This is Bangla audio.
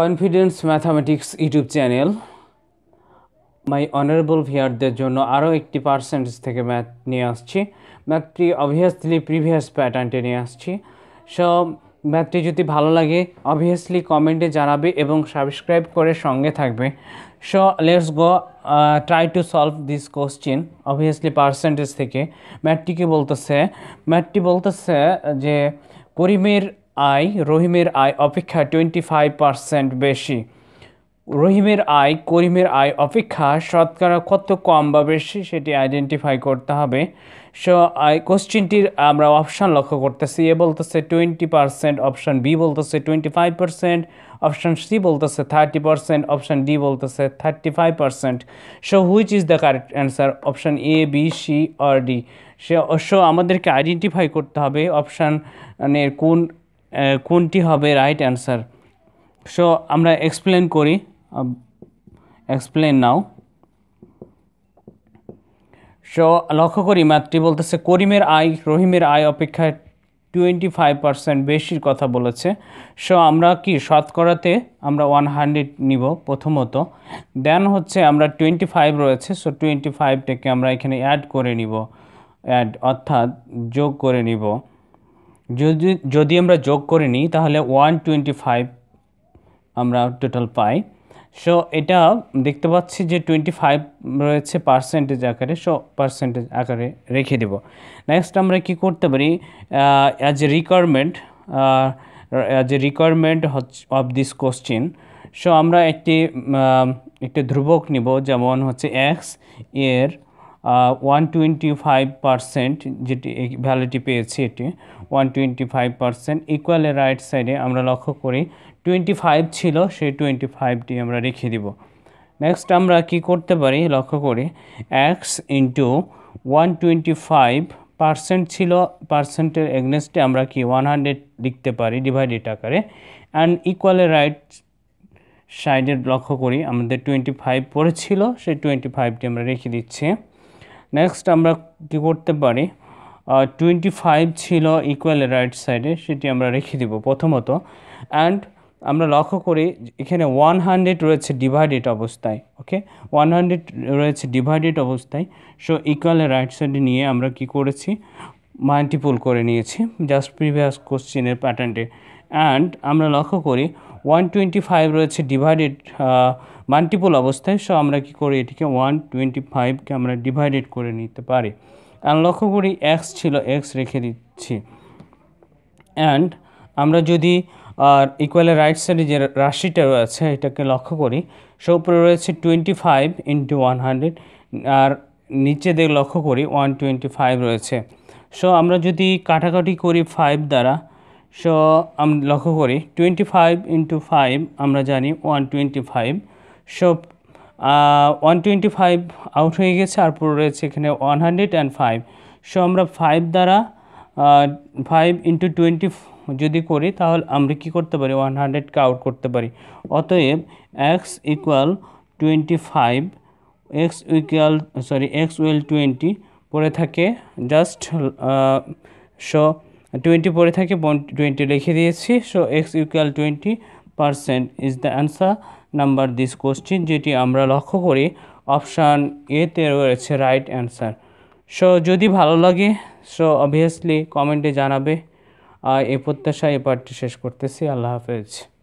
confidence mathematics YouTube channel my honourable ভিয়ারদের জন্য আরও একটি পার্সেন্টেজ থেকে ম্যাথ নিয়ে আসছি ম্যাথটি অবভিয়াসলি প্রিভিয়াস প্যাটার্নটি নিয়ে আসছি সো ম্যাথটি যদি ভালো লাগে অবভিয়াসলি কমেন্টে জানাবে এবং সাবস্ক্রাইব করে সঙ্গে থাকবে so let's go try to solve this question obviously percentage থেকে ম্যাথটি কি বলতেছে ম্যাথটি বলতেছে যে করিমের আয় রহিমের আয় অপেক্ষা টোয়েন্টি ফাইভ পারসেন্ট বেশি রহিমের আয় করিমের আয় অপেক্ষা শতকরা কত কম বা বেশি সেটি আইডেন্টিফাই করতে হবে সো আই কোশ্চিনটির আমরা অপশান লক্ষ্য করতেছি এ বলতেছে টোয়েন্টি পারসেন্ট অপশান বি বলতেছে twenty five percent option C বলতেছে থার্টি পারসেন্ট অপশান ডি বলতেছে thirty five percent so which is the correct answer option A B C আর ডি সে সো আমাদেরকে আইডেন্টিফাই করতে হবে অপশানের কোন কোনটি হবে রাইট অ্যান্সার সো আমরা এক্সপ্লেন করি এক্সপ্লেন নাও সো লক্ষ্য করি মাতৃ বলতেছে করিমের আয় রহিমের আয় অপেক্ষায় টোয়েন্টি ফাইভ পার্সেন্ট বেশির কথা বলেছে সো আমরা কি শতকরাতে আমরা ওয়ান হান্ড্রেড নিব প্রথমত দেন হচ্ছে আমরা টোয়েন্টি ফাইভ রয়েছে সো টোয়েন্টি ফাইভটাকে আমরা এখানে অ্যাড করে নিব অ্যাড অর্থাৎ যোগ করে নিব যদি যদি আমরা যোগ করে নিই তাহলে ওয়ান টোয়েন্টি ফাইভ আমরা টোটাল পাই সো এটা দেখতে পাচ্ছি যে টোয়েন্টি ফাইভ রয়েছে পার্সেন্টেজ আকারে সো পার্সেন্টেজ আকারে রেখে দেব নেক্সট আমরা কি করতে পারি as a requirement as a requirement of this question so আমরা একটি একটি ধ্রুবক নিব যেমন হচ্ছে এক্স এর ওয়ান টোয়েন্টি ফাইভ পারসেন্ট যেটি ভ্যালিটি পেয়েছে এটি ওয়ান টোয়েন্টি ফাইভ পারসেন্ট ইকুয়ালের রাইট সাইডে আমরা লক্ষ্য করি টোয়েন্টি ফাইভ ছিল সেই টোয়েন্টি ফাইভটি আমরা রেখে দিব নেক্সট আমরা কি করতে পারি লক্ষ্য করি X into one twenty five percent ছিল পার্সেন্টের এগনেস্টে আমরা কি ওয়ান হান্ড্রেড লিখতে পারি ডিভাইডেড আকারে অ্যান্ড ইকুয়ালের রাইট সাইডের লক্ষ্য করি আমাদের টোয়েন্টি ফাইভ পড়েছিল সেই টোয়েন্টি ফাইভটি আমরা রেখে দিচ্ছি নেক্সট আমরা কী করতে পারি টোয়েন্টি ফাইভ ছিল ইকুয়াল রাইট সাইডে সেটি আমরা রেখে দিব প্রথমত অ্যান্ড আমরা লক্ষ্য করি এখানে ওয়ান হান্ড্রেড রয়েছে ডিভাইডেড অবস্থায় ওকে ওয়ান হান্ড্রেড রয়েছে ডিভাইডেড অবস্থায় সো ইকুয়াল রাইট সাইডে নিয়ে আমরা কি করেছি মাল্টিপুল করে নিয়েছি জাস্ট প্রিভিয়াস কোশ্চেনের প্যাটার্নটি অ্যান্ড আমরা লক্ষ্য করি ওয়ান টোয়েন্টি ফাইভ রয়েছে ডিভাইডেড মাল্টিপল অবস্থায় সো আমরা কি করি এটিকে ওয়ান টোয়েন্টি ফাইভকে আমরা ডিভাইডেড করে নিতে পারি অ্যান্ড লক্ষ্য করি এক্স ছিল এক্স রেখে দিচ্ছি অ্যান্ড আমরা যদি আর ইকুয়ালে রাইট সাইডে যে রাশিটা রয়েছে এটাকে লক্ষ্য করি সে উপরে রয়েছে twenty five into one hundred আর নিচে দিয়ে লক্ষ্য করি ওয়ান টোয়েন্টি ফাইভ রয়েছে সো আমরা যদি কাটাকাটি করি ফাইভ দ্বারা সো আমরা লক্ষ্য করি টোয়েন্টি ফাইভ ইন্টু ফাইভ আমরা জানি one twenty five so one twenty five out হয়ে গেছে আর পরে রয়েছে এখানে one hundred and five so আমরা ফাইভ দ্বারা ফাইভ ইন্টু টোয়েন্টি যদি করি তাহলে আমরা কি করতে পারি ওয়ান হান্ড্রেডকে আউট করতে পারি অতএব X equal twenty five X equal sorry X equal twenty পরে থাকে জাস্ট সো টোয়েন্টি পরে থাকে টোয়েন্টি লিখে দিয়েছি so X equal twenty percent is the answer number this question যেটি আমরা লক্ষ্য করি অপশান এতে রয়েছে রাইট অ্যান্সার সো যদি ভালো লাগে সো অবভিয়াসলি কমেন্টে জানাবে আর এ প্রত্যাশা এ পার্টটি শেষ করতেছি আল্লাহ হাফেজ